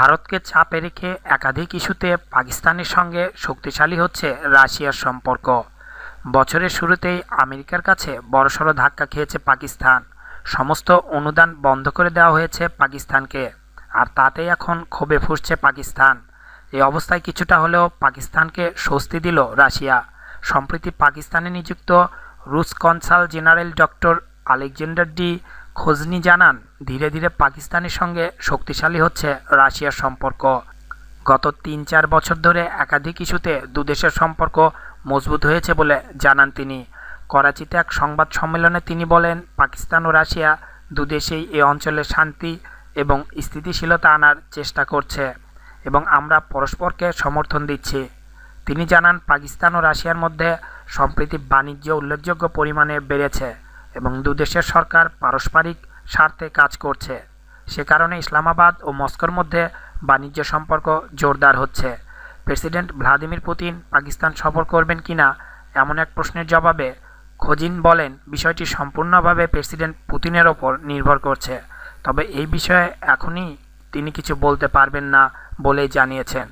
ভারতকে চাপে রেখে একাধিক ইস্যুতে পাকিস্তানের সঙ্গে শক্তিশালী হচ্ছে রাশিয়ার সম্পর্ক বছরের শুরুতেই আমেরিকার কাছে বড়সড় ধাক্কা খেয়েছে পাকিস্তান সমস্ত অনুদান বন্ধ করে দেওয়া হয়েছে পাকিস্তানকে আর তাতেই এখন ক্ষোভে ফুসছে পাকিস্তান এই অবস্থায় কিছুটা হলেও পাকিস্তানকে স্বস্তি দিল রাশিয়া সম্প্রতি পাকিস্তানে নিযুক্ত রুশ consul general doctor Alexander D খোঁজনি জানান ধীরে ধীরে পাকিস্তানের সঙ্গে শক্তিশালী হচ্ছে রাশিয়ার সম্পর্ক গত তিন চার বছর ধরে একাধিক ইস্যুতে দুদেশের সম্পর্ক মজবুত হয়েছে বলে জানান তিনি করাচিতে এক সংবাদ সম্মেলনে তিনি বলেন পাকিস্তান ও রাশিয়া দুদেশেই এ অঞ্চলে শান্তি এবং স্থিতিশীলতা আনার চেষ্টা করছে এবং আমরা পরস্পরকে সমর্থন দিচ্ছি তিনি জানান পাকিস্তান ও রাশিয়ার মধ্যে সম্প্রীতি বাণিজ্য উল্লেখযোগ্য পরিমাণে বেড়েছে এবং দুদেশের সরকার পারস্পরিক স্বার্থে কাজ করছে সে কারণে ইসলামাবাদ ও মস্কোর মধ্যে বাণিজ্য সম্পর্ক জোরদার হচ্ছে প্রেসিডেন্ট ভ্লাদিমির পুতিন পাকিস্তান সফর করবেন কিনা এমন এক প্রশ্নের জবাবে খোজিন বলেন বিষয়টি সম্পূর্ণভাবে প্রেসিডেন্ট পুতিনের ওপর নির্ভর করছে তবে এই বিষয়ে এখনই তিনি কিছু বলতে পারবেন না বলেই জানিয়েছেন